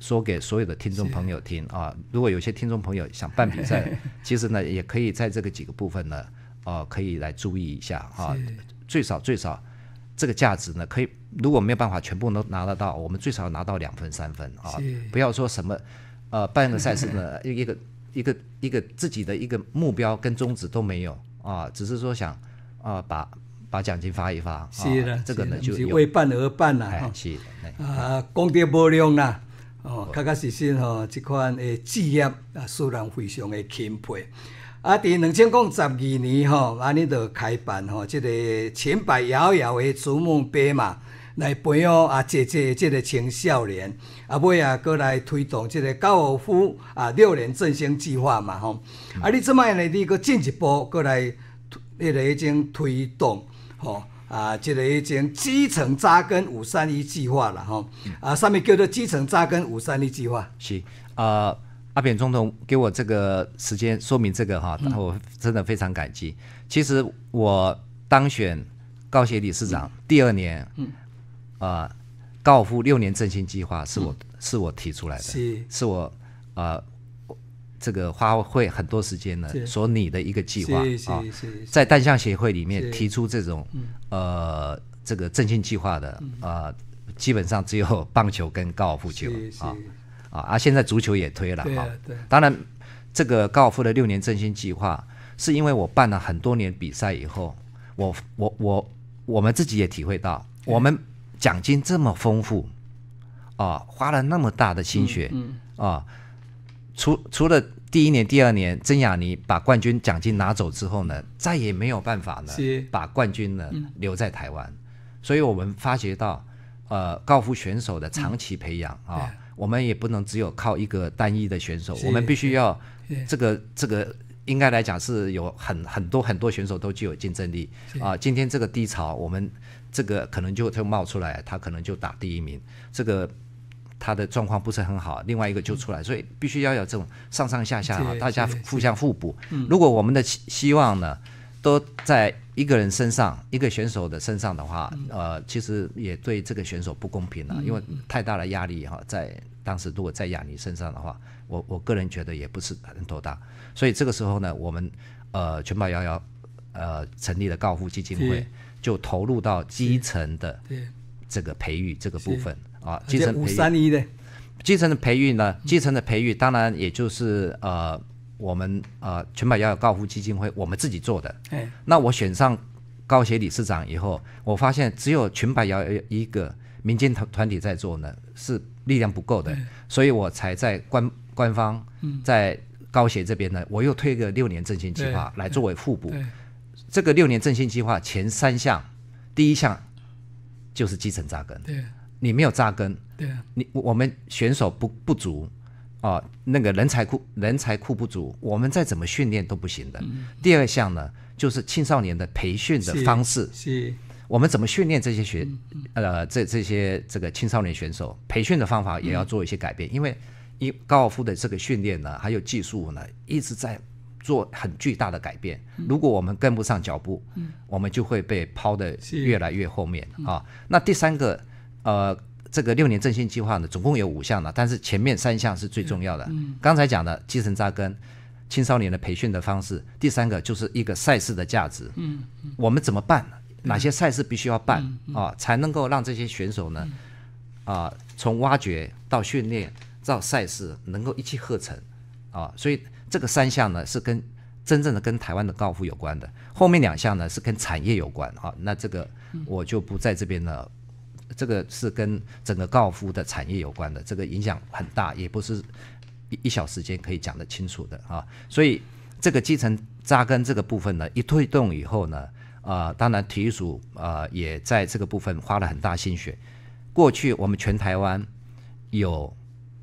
[SPEAKER 1] 说给所有的听众朋友听啊。如果有些听众朋友想办比赛，其实呢，也可以在这个几个部分呢，啊，可以来注意一下啊。最少最少，这个价值呢，可以如果没有办法全部都拿得到，我们最少拿到两分三分啊，不要说什么呃办个赛事呢，一个一个一个自己的一个目标跟宗旨都没有。啊，只是说想啊，把把奖金发一发，是的，这个呢就是为办
[SPEAKER 2] 而办啦，是啊，功德无量啦，哦，确确实实吼，这款诶职业啊，使人非常的钦佩。啊，伫两千公十二年吼，安尼就开办吼，这个前百遥遥诶祖母碑嘛。来培养啊，姐姐这个青少年，啊，尾啊，过来推动这个高尔夫啊，六年振兴计划嘛，吼，啊，你这样呢，你搁进一步过来，迄个已经推动，吼，啊，这个已经基层扎根五三一计划了，吼，啊，上面叫做基层扎根五三一计划。
[SPEAKER 1] 是啊，阿扁总统给我这个时间说明这个哈，然后我真的非常感激。其实我当选高协理事长第二年，嗯。啊，高尔夫六年振兴计划是我是我提出来的，是是我啊，这个花费很多时间呢，所拟的一个计划啊，在单项协会里面提出这种呃这个振兴计划的啊，基本上只有棒球跟高尔夫球啊啊，而现在足球也推了啊，当然这个高尔夫的六年振兴计划是因为我办了很多年比赛以后，我我我我们自己也体会到我们。奖金这么丰富，啊，花了那么大的心血，啊，除除了第一年、第二年，曾雅妮把冠军奖金拿走之后呢，再也没有办法呢，把冠军呢留在台湾，所以我们发觉到，呃，高尔夫选手的长期培养啊，我们也不能只有靠一个单一的选手，我们必须要这个这个。应该来讲是有很很多很多选手都具有竞争力啊。今天这个低潮，我们这个可能就就冒出来，他可能就打第一名。这个他的状况不是很好，另外一个就出来，所以必须要有这种上上下下啊，大家互相互补。如果我们的希望呢都在一个人身上，一个选手的身上的话，呃，其实也对这个选手不公平了，因为太大的压力哈，在当时如果在亚尼身上的话。我我个人觉得也不是很多大，所以这个时候呢，我们呃全保幺幺呃成立了高护基金会，就投入到基层的这个培育这个部分啊，基层培育，基层的培育呢，基层的培育当然也就是呃我们呃全保幺幺高护基金会我们自己做的，那我选上高协理事长以后，我发现只有群保幺幺一个民间团团体在做呢，是力量不够的，所以我才在关。官方在高协这边呢，我又推个六年振兴计划来作为互补。这个六年振兴计划前三项，第一项就是基层扎根。对，你没有扎根。对啊，你我们选手不不足啊，那个人才库人才库不足，我们再怎么训练都不行的。第二项呢，就是青少年的培训的方式，是我们怎么训练这些学呃这这些这个青少年选手，培训的方法也要做一些改变，因为。因高尔夫的这个训练呢，还有技术呢，一直在做很巨大的改变。如果我们跟不上脚步，嗯，我们就会被抛的越来越后面啊。那第三个，呃，这个六年振兴计划呢，总共有五项呢，但是前面三项是最重要的。嗯，刚才讲的基层扎根、青少年的培训的方式，第三个就是一个赛事的价值。嗯嗯，我们怎么办？哪些赛事必须要办啊，才能够让这些选手呢，啊，从挖掘到训练。到赛事能够一气呵成，啊，所以这个三项呢是跟真正的跟台湾的高尔夫有关的，后面两项呢是跟产业有关，啊，那这个我就不在这边了，这个是跟整个高尔夫的产业有关的，这个影响很大，也不是一一小时间可以讲得清楚的，啊，所以这个基层扎根这个部分呢，一推动以后呢，啊，当然体育署呃也在这个部分花了很大心血，过去我们全台湾有。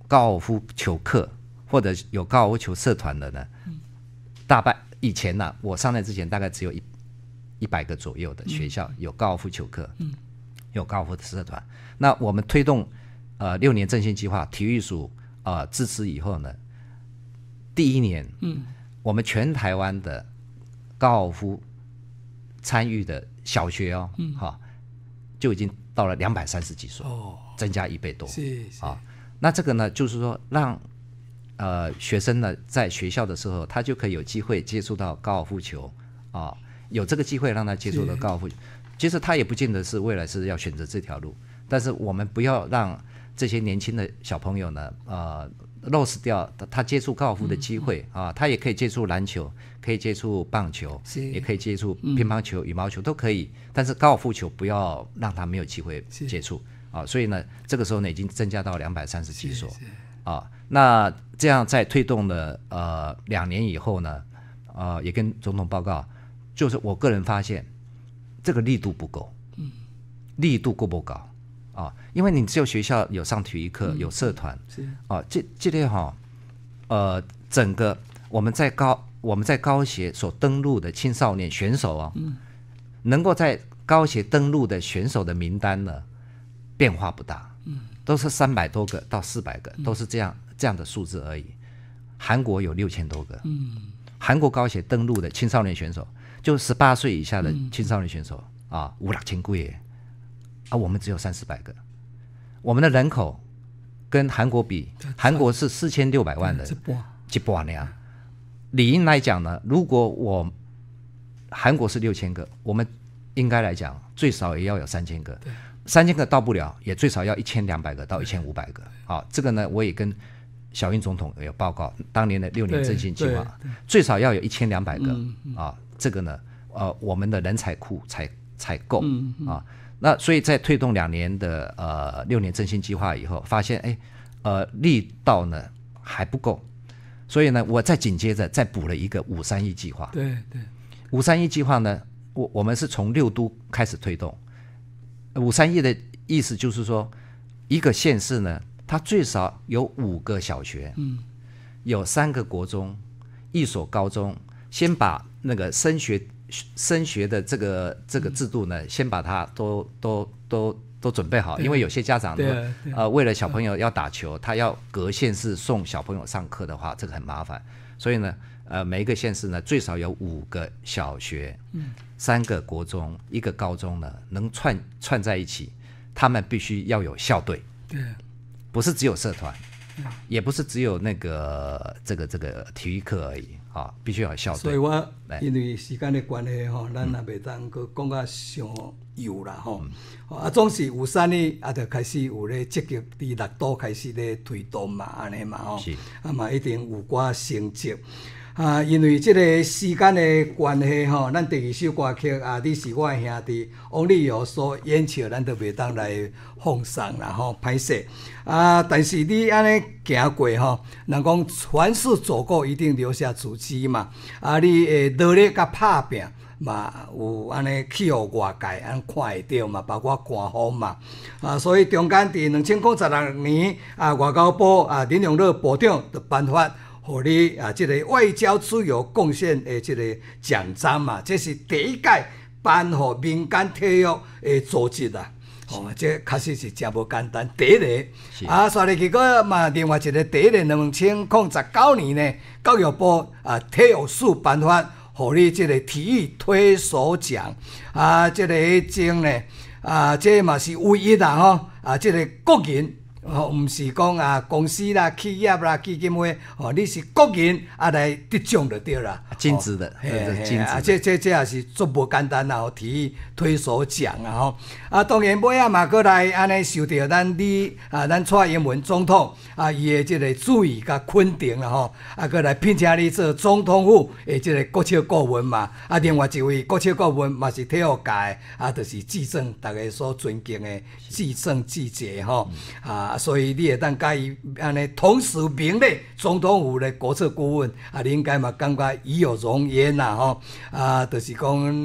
[SPEAKER 1] 高尔夫球课或者有高尔夫球社团的呢？大半以前呢，我上来之前大概只有一一百个左右的学校有高尔夫球课，嗯，有高尔夫的社团。那我们推动呃六年振兴计划，体育署呃支持以后呢，第一年，嗯，我们全台湾的高尔夫参与的小学哦，嗯，哈，就已经到了两百三十几所，哦，增加一倍多，是是啊。那这个呢，就是说，让呃学生呢在学校的时候，他就可以有机会接触到高尔夫球啊，有这个机会让他接触到高尔夫。其实他也不见得是未来是要选择这条路，但是我们不要让这些年轻的小朋友呢，呃，lose 掉他接触高尔夫的机会啊。他也可以接触篮球，可以接触棒球，也可以接触乒乓球、羽毛球都可以。但是高尔夫球不要让他没有机会接触。啊，所以呢，这个时候呢已经增加到两百三十七所，啊，那这样在推动了呃两年以后呢，啊，也跟总统报告，就是我个人发现，这个力度不够，嗯，力度够不够啊？因为你只有学校有上体育课，有社团，是啊，这这类哈，呃，整个我们在高我们在高协所登录的青少年选手哦，嗯，能够在高协登录的选手的名单呢。变化不大，嗯，都是三百多个到四百个，都是这样这样的数字而已。韩国有六千多个，嗯，韩国高铁登陆的青少年选手，就十八岁以下的青少年选手啊，五六千个，啊，我们只有三四百个。我们的人口跟韩国比，韩国是四千六百万人，几百万呀？理应来讲呢，如果我韩国是六千个，我们应该来讲最少也要有三千个，对。三千个到不了，也最少要一千两百个到一千五百个。好，这个呢，我也跟小英总统有报告，当年的六年振兴计划最少要有一千两百个啊。这个呢，呃，我们的人才库采采购啊，那所以，在推动两年的呃六年振兴计划以后，发现哎，呃，力道呢还不够，所以呢，我再紧接着再补了一个五三一计划。对对，五三一计划呢，我我们是从六都开始推动。五三一的意思就是说，一个县市呢，它最少有五个小学，嗯，有三个国中，一所高中，先把那个升学升学的这个这个制度呢，先把它都都都都准备好，因为有些家长呢，呃为了小朋友要打球，他要隔县市送小朋友上课的话，这个很麻烦，所以呢。呃，每一个县市呢，最少有五个小学，嗯，三个国中，一个高中呢，能串串在一起，他们必须要有校队，对，不是只有社团，也不是只有那个这个这个体育课而已啊，必须要有校队。所以我因为
[SPEAKER 2] 时间的关系吼，咱也袂当去讲啊上有啦吼。啊，总是有三呢，也就开始有咧积极，滴力度开始咧推动嘛，安尼嘛吼，啊嘛一定有寡升绩。啊，因为即个时间的关系吼，咱第二首歌曲啊，你是我兄弟王力有所演唱，咱都袂当来奉上啦吼，歹势啊。但是你安尼行过吼，人讲凡事走过一定留下足迹嘛。啊，你努力甲拍拼嘛，有安尼去互外界安看会到嘛，包括刮风嘛啊，所以中间伫两千九十六年啊外交部啊林永乐部长就颁发。互你啊，即个外交自由贡献诶，即个奖章嘛，这是第一届颁予民间体育诶组织啊，吼，这确实是真无简单。第一个，啊，刷咧去果嘛，另外一个第一个两千零十九年呢，教育部啊，体育署颁发互你即个体育推手奖啊，即个奖呢啊，即嘛是唯一啦吼啊，即个个人。哦，唔是讲啊，公司啦、企业啦、基金会，哦，你是个人啊来得奖就对啦。
[SPEAKER 1] 兼职的，系系系，啊，
[SPEAKER 2] 这这这也是足无简单啦，提推手奖啊，吼。啊，当然尾啊嘛，过来安尼受到咱汝啊，咱蔡英文总统啊，伊的即个注意甲肯定啦，吼。啊，过来聘请你做总统府的即个国策顾问嘛。啊，另外一位国策顾问嘛是体育界，啊，就是智胜大家所尊敬的智胜智杰，吼，啊。所以你会当甲伊安尼同时并列总统府的国策顾问，啊，你应该嘛感觉以有容焉啦吼。啊，就是讲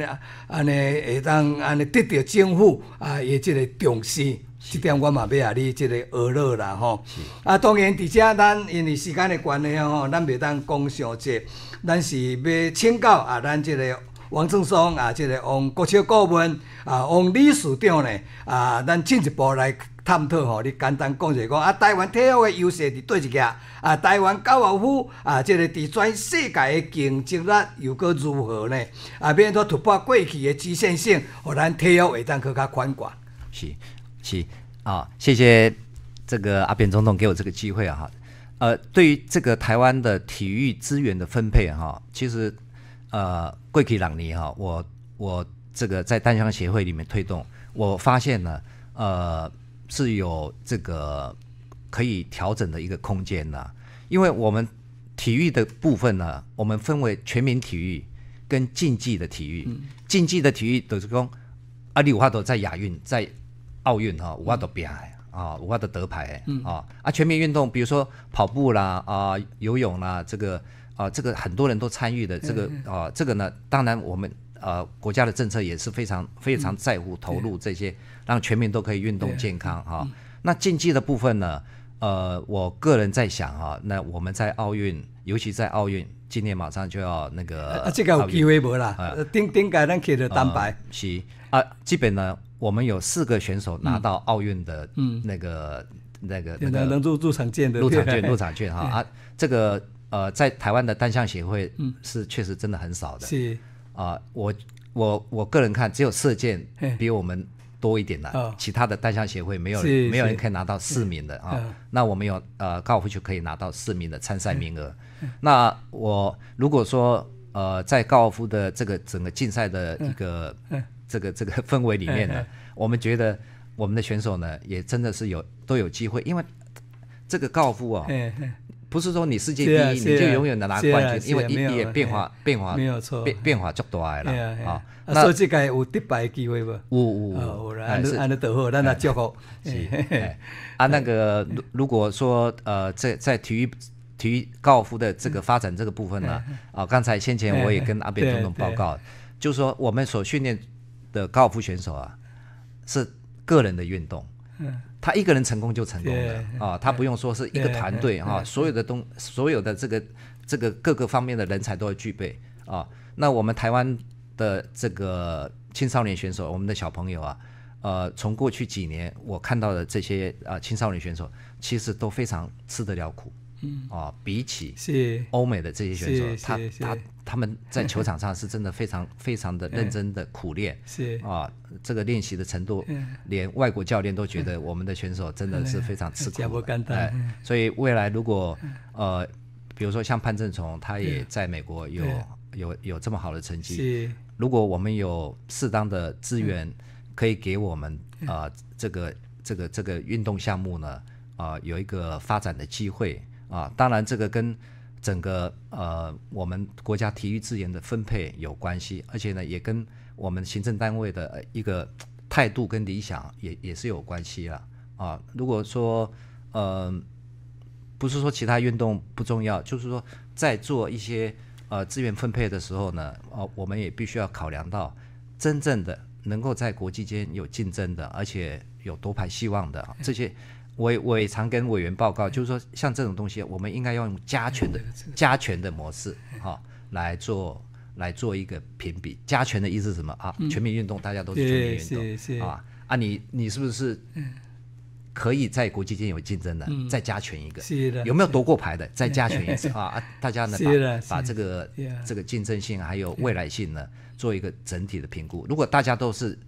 [SPEAKER 2] 安尼会当安尼得到政府啊的即个重视，这点我嘛要啊，你即个耳乐啦吼。啊，当然，伫遮咱因为时间的关系吼，咱袂当讲上济，咱是要请教啊咱即个。王正松啊，即个王国超顾问啊，王理事长呢啊，咱进一步来探讨吼。你简单讲一下，讲啊，台湾体育的优势伫对一个？啊，台湾高尔夫啊，即个伫全世界的竞争力又搁如何呢？啊，变做突破过去的局限性，互咱体育会当去较宽广。是
[SPEAKER 1] 是啊，谢谢这个阿扁总统给我这个机会啊哈。呃，对于这个台湾的体育资源的分配哈，其实。呃，贵溪朗尼哈，我我这个在单项协会里面推动，我发现呢，呃，是有这个可以调整的一个空间呢。因为我们体育的部分呢，我们分为全民体育跟竞技的体育。嗯。竞技的体育都是讲，阿里五花都在亚运，在奥运哈，五花都比牌，啊，五花的得牌，啊，啊，全民运动，比如说跑步啦，啊，游泳啦，这个。啊，这个很多人都参与的，这个啊，这个呢，当然我们呃国家的政策也是非常非常在乎投入这些，让全民都可以运动健康哈。那竞技的部分呢，呃，我个人在想哈，那我们在奥运，尤其在奥运，今年马上就要那个。啊，这个有机会没啦？顶顶届咱去的单白，是啊，基本呢，我们有四个选手拿到奥运的嗯那个那个那个。能
[SPEAKER 3] 入
[SPEAKER 2] 入场券的。入场券，入场券哈啊，
[SPEAKER 1] 这个。呃，在台湾的单项协会是确实真的很少的，是啊，我我我个人看只有射箭比我们多一点的，其他的单项协会没有没有人可以拿到四名的啊。那我们有呃高尔夫就可以拿到四名的参赛名额。那我如果说呃在高尔夫的这个整个竞赛的一个这个这个氛围里面呢，我们觉得我们的选手呢也真的是有都有机会，因为这个高尔夫啊。不是说你世界第一，你就永远的拿冠军，因为一也变化变化没有错，变变化就大了啊。那说这
[SPEAKER 2] 个有迪拜机会不？有有有。啊，那啊那得货，让他照顾。
[SPEAKER 1] 啊，那个如果说呃，在在体育体育高尔夫的这个发展这个部分呢，啊，刚才先前我也跟阿扁总统报告，就说我们所训练的高尔夫选手啊，是个人的运动。嗯。他一个人成功就成功了啊！他不用说是一个团队啊，所有的东所有的这个这个各个方面的人才都要具备啊。那我们台湾的这个青少年选手，我们的小朋友啊，呃，从过去几年我看到的这些啊青少年选手，其实都非常吃得了苦。嗯啊，比起欧美的这些选手，他他他们在球场上是真的非常非常的认真的苦练，是啊，这个练习的程度，连外国教练都觉得我们的选手真的是非常吃苦，哎，所以未来如果呃，比如说像潘振崇，他也在美国有有有这么好的成绩，如果我们有适当的资源，可以给我们啊这个这个这个运动项目呢啊有一个发展的机会。啊，当然这个跟整个呃我们国家体育资源的分配有关系，而且呢也跟我们行政单位的一个态度跟理想也也是有关系了啊。如果说呃不是说其他运动不重要，就是说在做一些呃资源分配的时候呢，呃我们也必须要考量到真正的能够在国际间有竞争的，而且有夺牌希望的这些。我我也常跟委员报告，就是说像这种东西，我们应该要用加权的加权的模式哈来做来做一个评比。加权的意思是什么啊？全民运动，大家都是全民运动啊啊！你你是不是可以在国际间有竞争的？再加权一个，有没有夺过牌的？再加权一次啊！大家呢把这个这个竞争性还有未来性呢做一个整体的评估。如果大家都是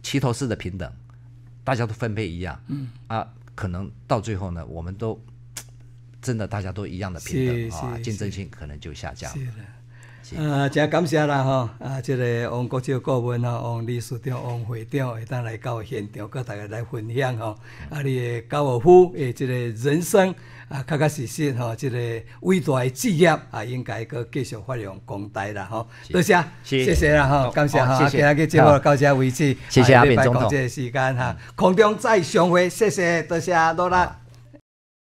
[SPEAKER 1] 齐头式的平等，大家都分配一样，嗯啊。可能到最后呢，我们都 真的大家都一样的平等啊，竞争性可能就下降了。
[SPEAKER 2] 啊，真感谢啦吼！啊，即个王国照顾问吼，王理事长、王会长下当来到现场，甲大家来分享吼。啊，你的高尔夫诶，即个人生啊，确确实实吼，即个伟大诶职业啊，应该佮继续发扬光大啦吼。多谢，谢谢啦吼，感谢哈，今日嘅节目到这为止。谢谢阿扁总统，谢个
[SPEAKER 3] 时间哈。空中再相会，谢谢，多谢罗拉。